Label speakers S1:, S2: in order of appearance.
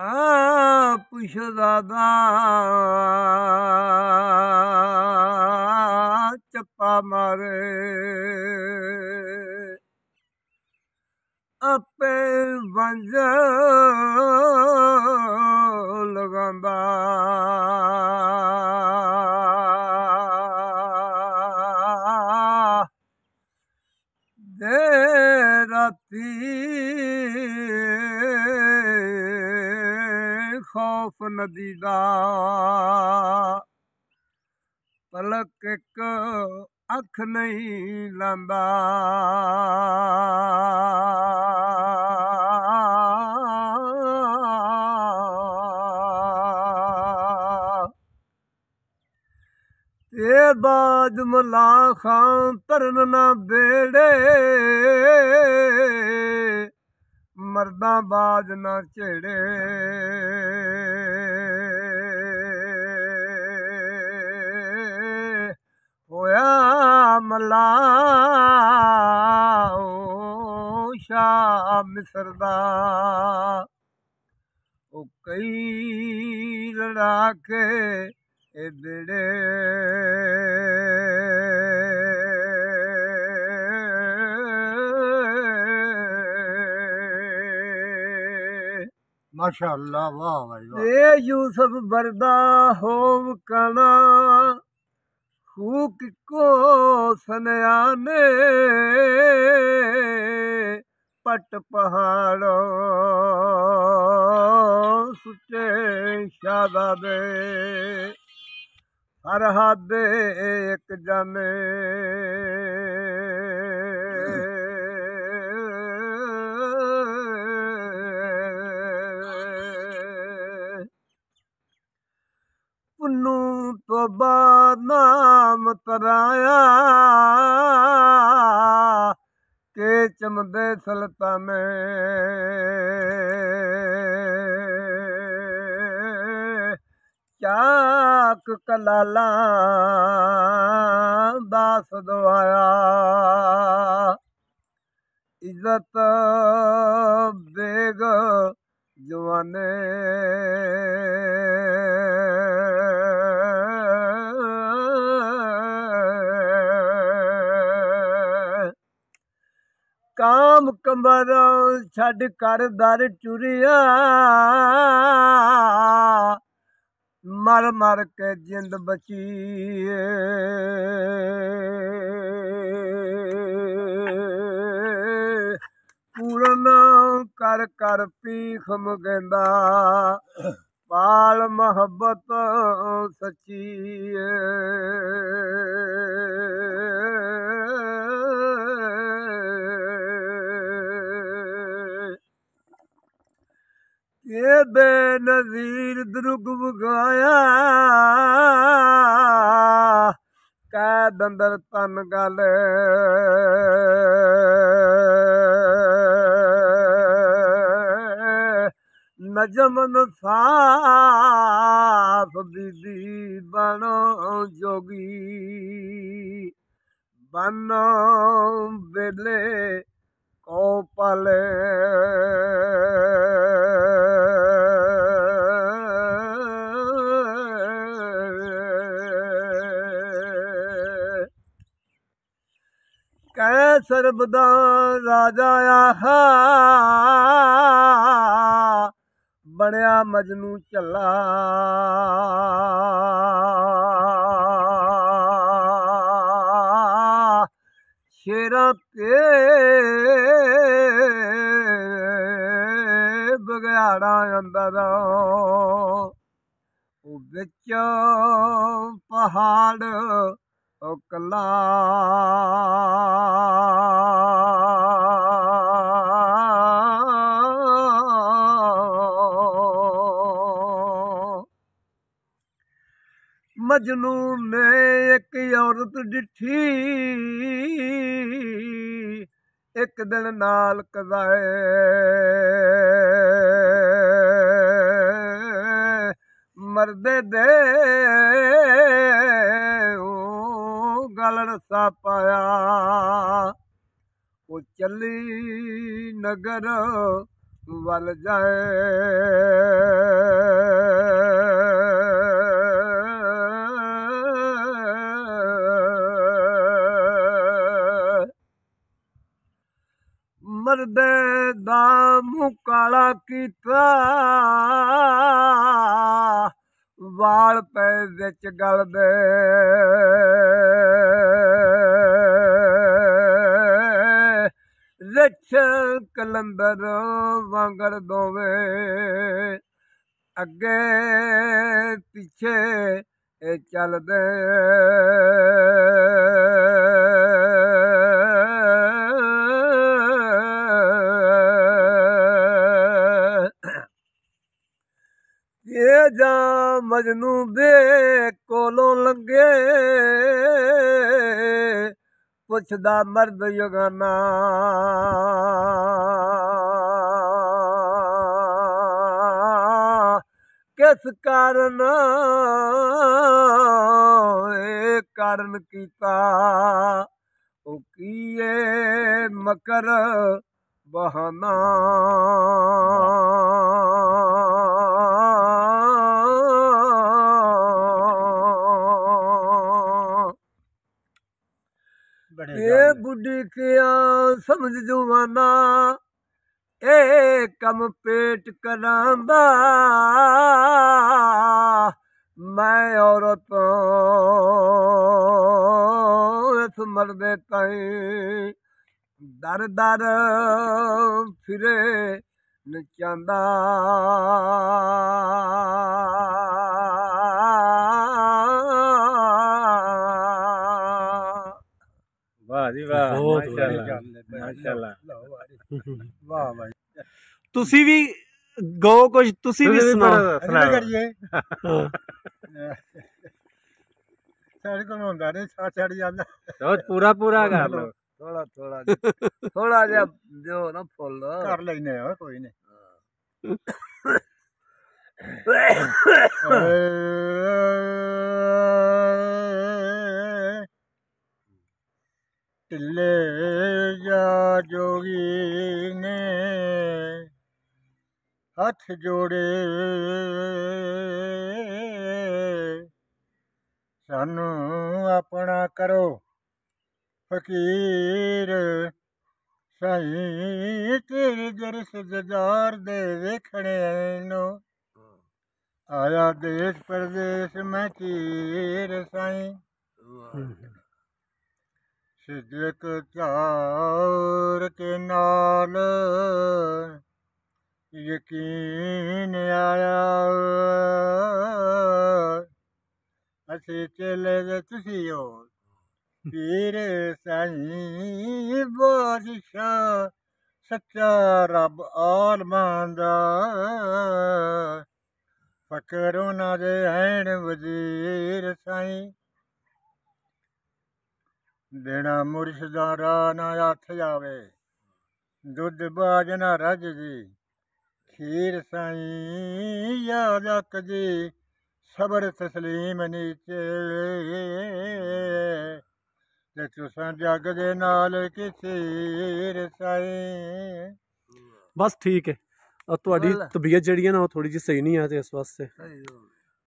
S1: पुछल चपा मारे आपे बंज ਨਦੀ ਦੀਦਾ ਪਲਕ ਇੱਕ ਅੱਖ ਨਹੀਂ ਲਾਂਦਾ ਤੇ ਬਾਦ ਮਲਾ ਖਾਂ ਤਰਨ ਨਾ ਬੇੜੇ ਮਰਦਾਂ ਬਾਜ ਨਾ ਛੇੜੇ लाओ शाह मिस्र दा ਉਹ ਕਈ ਲੜਾ ਕੇ ਇਦੜੇ ਮਾਸ਼ਾਅੱਲਾ ਵਾਹ ਵਾਹ ਇਹ ਯੂਸਫ ਬਰਦਾ ਹੋਵ ਕਣਾ ਕੂਕ ਕੋ ਸਨਿਆਨੇ ਪਟ ਪਹਾੜੋ ਸੁਚੇ ਸ਼ਾਦਾ ਦੇ ਹੱਦ ਇੱਕ ਜਾਨੇ ਪੁੰਨੂ ਤੋਬਾ ਕਰਾਇਆ ਕੇ ਚਮਦੇ ਮੈਂ ਚਾਕ ਕਲਾਲਾ ਦਾਸ ਦਵਾਇਆ ਇੱਜ਼ਤ ਬੇਗ ਜਵਾਨੇ ਕਮ ਕਮਰੋ ਛੱਡ ਕਰ ਦਰ ਚੁਰਿਆ ਮਰ ਮਰ ਕੇ ਜਿੰਦ ਬਚੀ ਪੂਰਨ ਕਰ ਕਰ ਪੀਖ ਮਗੰਦਾ ਪਾਲ ਮੁਹੱਬਤ ਸੱਚੀ বেনজির দ্রুগুব গায়া ਕੈਦ ਅੰਦਰ ਤਨ ਗਲ ਨਜਮ ਨਸਾਫ ਬੀਬੀ ਬਣੋ ਜੋਗੀ ਬਣੋ ਬੇਲੇ ਕੋ ਪਲੇ ਸਰਬਦਾ ਰਾਜਾ ਆਹਾ ਬਣਿਆ ਮਜਨੂ ਚੱਲਾ ਸ਼ੇਰਾਂ ਤੇ ਬਗਿਆੜਾ ਅੰਦਰ ਉਹ ਵਿੱਚ ਪਹਾੜ ਉਹ ਕਲਾ ਮਜਨੂ ਮੈਂ ਇੱਕ ਔਰਤ ਡਿੱਠੀ ਇੱਕ ਦਿਨ ਨਾਲ ਕਜ਼ਾਏ ਮਰਦੇ ਦੇ ਉਹ ਗਲਣ ਸਾ ਪਾਇਆ ਉਹ ਚੱਲੀ ਨਗਰ ਵੱਲ ਜਾਏ ਦੇ ਦਾ ਮੁਕਾਲਾ ਕੀਤਾ ਵਾਲ ਪੈ ਵਿੱਚ ਗਲਦੇ ਵਿੱਚ ਕਲੰਦਰ ਵਾਂਗਰ ਦੋਵੇਂ ਅੱਗੇ ਪਿੱਛੇ ਚੱਲਦੇ ਇਹ ਜਾ ਮਜਨੂ ਦੇ ਕੋਲੋਂ ਲੰਗੇ ਪੁੱਛਦਾ ਮਰਦ ਯਗਾਨਾ ਕਿਸ ਕਾਰਨ ਏ ਕਾਰਨ ਕੀਤਾ ਉਹ ਕੀਏ ਮਕਰ ਬਹਾਨਾ ਇਹ ਬੁੱਢੀ ਕਿਆ ਸਮਝ ਜਵਾਨਾ ਏ ਕਮ ਪੇਟ ਕਰਾਂਦਾ ਮੈਂ ਔਰਤ ਇਸ ਮਰਦੇ ਤਾਈ ਦਰ ਦਰ ਫਿਰੇ ਨਚਾਂਦਾ
S2: ਵਾਹ ਮਾਸ਼ਾਅੱਲਾ
S1: ਵਾਹ ਤੁਸੀਂ ਵੀ
S2: ਗੋ ਕੁਝ ਤੁਸੀਂ ਵੀ ਸੁਣਾਓ ਕਰੀਏ ਕੋਲ ਹੁੰਦਾ ਨੇ ਸਾਥ ਛੱਡ ਜਾਂਦਾ ਬਹੁਤ ਪੂਰਾ ਪੂਰਾ ਕਰ ਲੋ ਥੋੜਾ
S1: ਥੋੜਾ ਥੋੜਾ ਜਿਹਾ
S2: ਦਿਓ ਨਾ ਫੁੱਲ ਕਰ ਲੈਨੇ ਆ ਕੋਈ ਨਹੀਂ ਹਾਂ लूट ले जा जोगी ने हथ जोड़े सानू अपना करो फकीर साई तेरे जर सजदार देखने वेखने नो आया देश प्रदेश में चीर साईं हम्म। ਸਿਜਕ ਝਾਰ ਕੇ ਨਾਲ ਯਕੀਨ ਆਇਆ ਅਸੀਂ ਚਲੇ ਗਏ ਤੁਸੀਂ ਹੋ ਪੀਰ ਸਹੀ ਬਾਦਸ਼ਾ ਸੱਚਾ ਰੱਬ ਆਲਮਾਂ ਦਾ ਫਕਰ ਨਾ ਦੇ ਹੈਣ ਵਜ਼ੀਰ ਸਾਈਂ ਦੇਣਾ ਮੁਰਸ਼ਦਾ ਰਾ ਨਾ ਆਥ ਜਾਵੇ ਦੁੱਧ ਬਾਜ ਨਾ ਰਜ ਜੀ ਖੀਰ ਸਾਈ ਯਾਦ ਅਕ ਜੀ ਸਬਰ ਤਸਲੀਮ ਨੀਚੇ ਤੇ ਤੁਸਾਂ ਜੱਗ ਦੇ ਨਾਲ ਕਿਸੇ ਰਸਾਈ
S1: ਬਸ ਠੀਕ ਹੈ ਤੁਹਾਡੀ ਤਬੀਅਤ ਜਿਹੜੀ ਹੈ ਨਾ ਉਹ ਥੋੜੀ ਜਿਹੀ ਸਹੀ ਨਹੀਂ ਆ ਤੇ ਇਸ
S2: ਵਾਸਤੇ